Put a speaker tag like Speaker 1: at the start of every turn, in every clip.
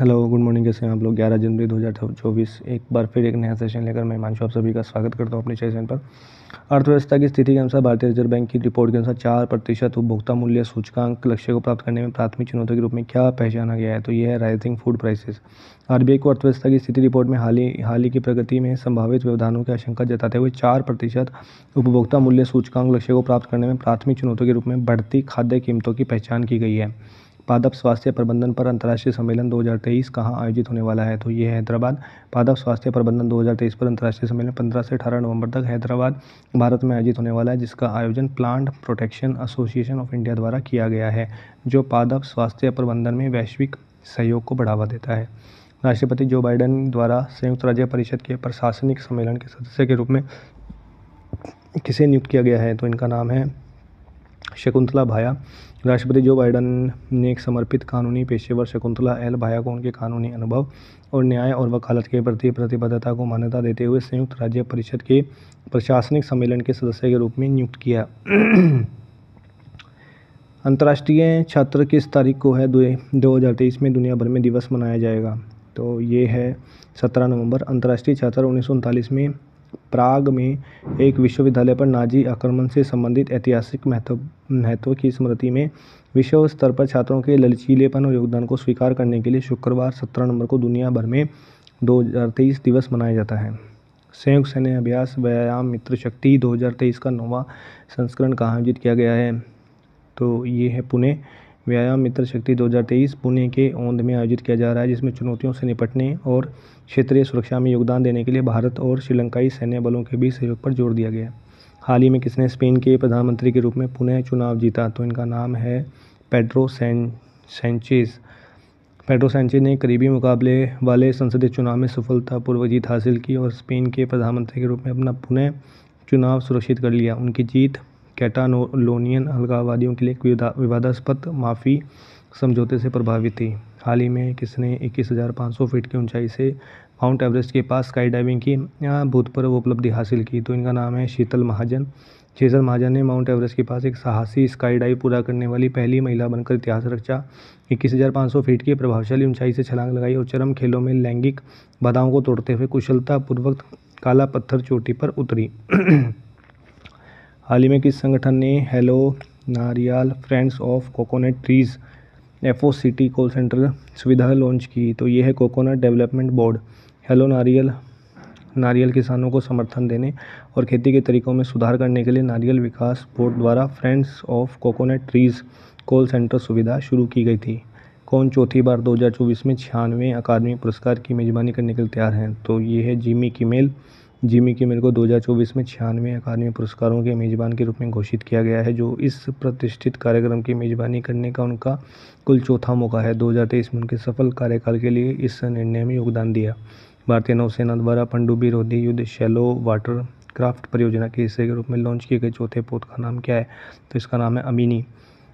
Speaker 1: hello good morning कैसे हैं आप लोग 11 जनवरी दो हज़ार चौबीस एक बार फिर एक नया सेशन लेकर मैं मानसू आप सभी का स्वागत करता हूं अपने सेशन पर अर्थव्यवस्था की स्थिति के अनुसार भारतीय रिजर्व बैंक की रिपोर्ट के अनुसार चार प्रतिशत उपभोक्ता मूल्य सूचकांक लक्ष्य को प्राप्त करने में प्राथमिक चुनौती के रूप में क्या पहचाना गया है तो यह है राइजिंग फूड प्राइसेस आर को अर्थव्यवस्था की स्थिति रिपोर्ट में हाल ही हाल ही की प्रगति में संभावित व्यवधानों की आशंका जताते हुए चार प्रतिशत उपभोक्ता मूल्य सूचकांक लक्ष्य को प्राप्त करने में प्राथमिक चुनौतियों के रूप में बढ़ती खाद्य कीमतों की पहचान की गई है पादप स्वास्थ्य प्रबंधन पर अंतर्राष्ट्रीय सम्मेलन 2023 कहाँ आयोजित होने वाला है तो ये हैदराबाद पादप स्वास्थ्य प्रबंधन 2023 पर अंतर्राष्ट्रीय सम्मेलन 15 से 18 नवंबर तक हैदराबाद भारत में आयोजित होने वाला है जिसका आयोजन plant protection association of India द्वारा किया गया है जो पादप स्वास्थ्य प्रबंधन में वैश्विक सहयोग को बढ़ावा देता है राष्ट्रपति जो बाइडन द्वारा संयुक्त राज्य परिषद के प्रशासनिक सम्मेलन के सदस्य के रूप में किसे नियुक्त किया गया है तो इनका नाम है शकुंतला भाया राष्ट्रपति जो बाइडन ने समर्पित कानूनी पेशेवर शकुंतला एल भाया को उनके कानूनी अनुभव और न्याय और वकालत के प्रति प्रतिबद्धता को मान्यता देते हुए संयुक्त राज्य परिषद के प्रशासनिक सम्मेलन के सदस्य के रूप में नियुक्त किया अंतर्राष्ट्रीय छात्र किस तारीख को है दो हज़ार तेईस में दुनिया भर में दिवस मनाया जाएगा तो ये है सत्रह नवंबर अंतर्राष्ट्रीय छात्र उन्नीस में प्राग में एक विश्वविद्यालय पर नाजी आक्रमण से संबंधित ऐतिहासिक महत्व महत्व की स्मृति में विश्व स्तर पर छात्रों के लचीलेपन और योगदान को स्वीकार करने के लिए शुक्रवार सत्रह नवंबर को दुनिया भर में दो दिवस मनाया जाता है संयुक्त सैन्य अभ्यास व्यायाम मित्र शक्ति 2023 का नौवा संस्करण कहाँ आयोजित किया गया है तो ये है पुणे व्यायाम मित्र शक्ति 2023 पुणे के ओंद में आयोजित किया जा रहा है जिसमें चुनौतियों से निपटने और क्षेत्रीय सुरक्षा में योगदान देने के लिए भारत और श्रीलंकाई सैन्य बलों के बीच सहयोग पर जोर दिया गया हाल ही में किसने स्पेन के प्रधानमंत्री के रूप में पुनः चुनाव जीता तो इनका नाम है Pedro Sanchez Sanchez Pedro Sanchez ने करीबी मुकाबले वाले संसदीय चुनाव में सफलतापूर्वक जीत हासिल की और स्पेन के प्रधानमंत्री के रूप में अपना पुनः चुनाव सुरक्षित कर लिया उनकी जीत कैटालोनियन अलगाववादियों के लिए एक विवादास्पद माफ़ी समझौते से प्रभावित थी हाल ही में किसने 21,500 फीट की ऊंचाई से माउंट एवरेस्ट के पास स्काई डाइविंग की भूतपूर्व उपलब्धि हासिल की तो इनका नाम है शीतल महाजन शीतल महाजन ने माउंट एवरेस्ट के पास एक साहसी स्काई डाइव पूरा करने वाली पहली महिला बनकर इतिहास रचा 21,500 फीट की प्रभावशाली ऊंचाई से छलांग लगाई और चरम खेलों में लैंगिक बाधाओं को तोड़ते हुए कुशलतापूर्वक काला पत्थर चोटी पर उतरी हाल ही में किस संगठन ने हेलो नारियल friends of coconut trees F O CT call centre सुविधा लॉन्च की तो ये है कोकोनट डेवलपमेंट बोर्ड हेलो नारियल नारियल किसानों को समर्थन देने और खेती के तरीकों में सुधार करने के लिए नारियल विकास बोर्ड द्वारा friends of coconut trees call centre सुविधा शुरू की गई थी कौन चौथी बार 2024 में छियानवे अकादमी पुरस्कार की मेज़बानी करने के लिए तैयार हैं तो ये है Jimmy Kimmel Jimmy Kimmel को 2024 में छियानवे अकादमी पुरस्कारों के मेज़बान के रूप में घोषित किया गया है जो इस प्रतिष्ठित कार्यक्रम की मेज़बानी करने का उनका कुल चौथा मौका है 2023 में उनके सफल कार्यकाल के लिए इस निर्णय में योगदान दिया भारतीय नौसेना द्वारा पंडुबी रोधी युद्ध शैलो वाटर क्राफ्ट परियोजना के हिस्से के रूप में लॉन्च किए गए चौथे पोत का नाम क्या है तो इसका नाम है अमीनी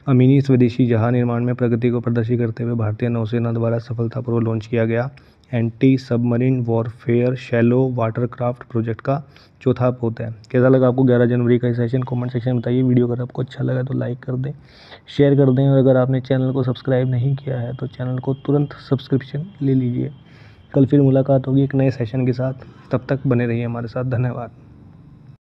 Speaker 1: अमीनी स्वदेशी जहाज निर्माण में प्रगति को प्रदर्शित करते हुए भारतीय नौसेना द्वारा सफलतापूर्वक लॉन्च किया गया anti submarine warfare shallow watercraft project का चौथा पोत है कैसा लगा आपको 11 जनवरी का सेशन कमेंट सेक्शन में बताइए वीडियो अगर आपको अच्छा लगा तो लाइक कर दें शेयर कर दें और अगर आपने चैनल को सब्सक्राइब नहीं किया है तो चैनल को तुरंत सब्सक्रिप्शन ले लीजिए कल फिर मुलाकात होगी एक नए सेशन के साथ तब तक बने रहिए हमारे साथ धन्यवाद